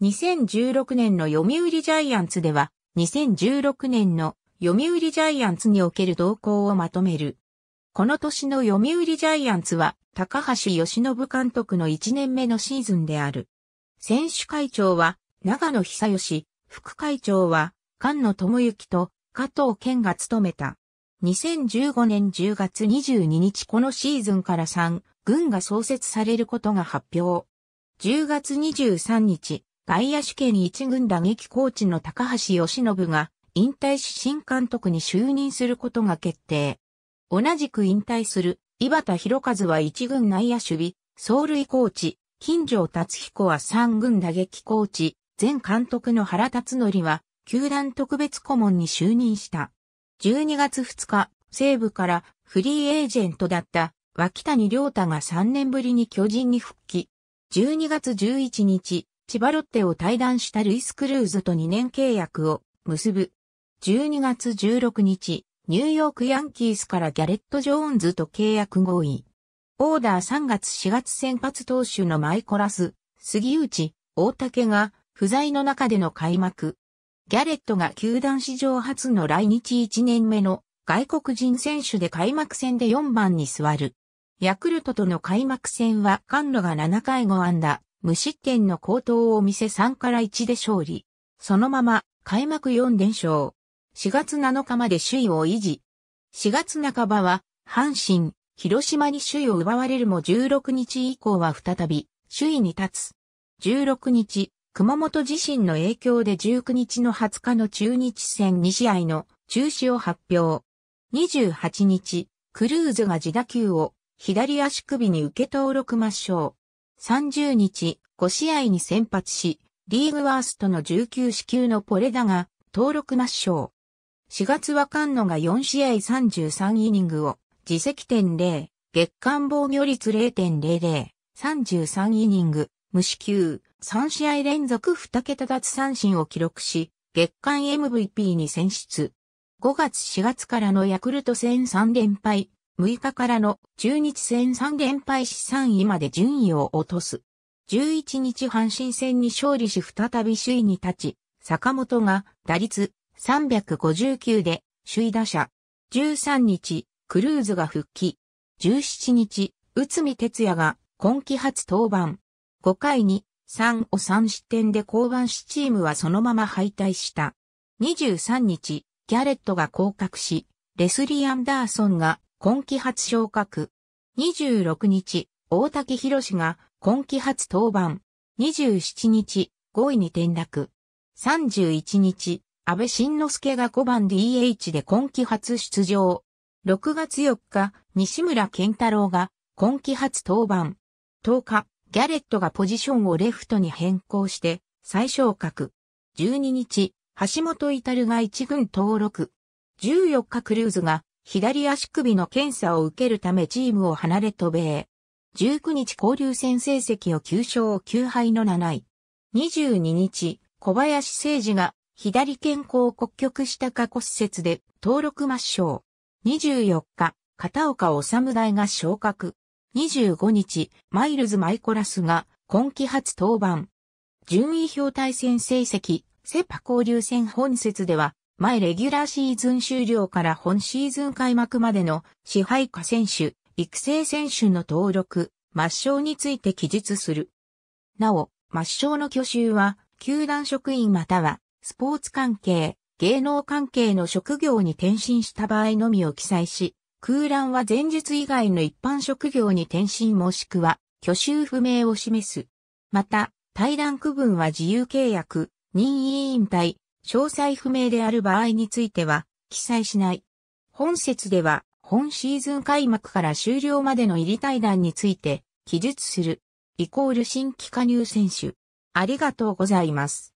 2016年の読売ジャイアンツでは、2016年の読売ジャイアンツにおける動向をまとめる。この年の読売ジャイアンツは、高橋義信監督の1年目のシーズンである。選手会長は、長野久義、副会長は、菅野智之と加藤健が務めた。2015年10月22日このシーズンから3軍が創設されることが発表。10月23日、外野手権一軍打撃コーチの高橋義信が引退し新監督に就任することが決定。同じく引退する井端博和は一軍内野守備、走塁コーチ、金城達彦は三軍打撃コーチ、前監督の原辰則は球団特別顧問に就任した。12月2日、西部からフリーエージェントだった脇谷良太が3年ぶりに巨人に復帰。12月11日、千葉ロッテを退団したルイス・クルーズと2年契約を結ぶ。12月16日、ニューヨークヤンキースからギャレット・ジョーンズと契約合意。オーダー3月4月先発投手のマイコラス、杉内、大竹が不在の中での開幕。ギャレットが球団史上初の来日1年目の外国人選手で開幕戦で4番に座る。ヤクルトとの開幕戦はンロが7回5安打、無失点の高騰を見せ3から1で勝利。そのまま開幕4連勝。4月7日まで首位を維持。4月半ばは阪神、広島に首位を奪われるも16日以降は再び首位に立つ。16日、熊本地震の影響で19日の20日の中日戦2試合の中止を発表。28日、クルーズが自打球を左足首に受け登録抹消。30日5試合に先発し、リーグワーストの19支球のポレダが登録抹消。4月は菅野が4試合33イニングを、自責点0、月間防御率0.00、33イニング、無支球、3試合連続2桁奪三振を記録し、月間 MVP に選出。5月4月からのヤクルト戦3連敗、6日からの中日戦3連敗し3位まで順位を落とす。11日阪神戦に勝利し再び首位に立ち、坂本が打率359で首位打者。13日、クルーズが復帰。17日、内海哲也が今季初登板。5回に3を3失点で降板しチームはそのまま敗退した。23日、ギャレットが降格し、レスリー・アンダーソンが今季初昇格。26日、大竹博が今季初登板。27日、5位に転落。31日、安倍晋之助が5番 DH で今季初出場。6月4日、西村健太郎が今季初登板。10日、ギャレットがポジションをレフトに変更して再昇格。12日、橋本至が1軍登録。14日クルーズが左足首の検査を受けるためチームを離れ渡米。19日交流戦成績を9勝9敗の7位。22日、小林誠司が左肩甲を骨曲した下骨折で登録抹消。24日、片岡治大が昇格。25日、マイルズ・マイコラスが今季初登板。順位表対戦成績、セパ交流戦本節では前レギュラーシーズン終了から本シーズン開幕までの支配下選手、育成選手の登録、抹消について記述する。なお、抹消の挙手は、球団職員または、スポーツ関係、芸能関係の職業に転身した場合のみを記載し、空欄は前日以外の一般職業に転身もしくは、挙手不明を示す。また、対談区分は自由契約、任意引退、詳細不明である場合については、記載しない。本説では、本シーズン開幕から終了までの入り対談について、記述する。イコール新規加入選手。ありがとうございます。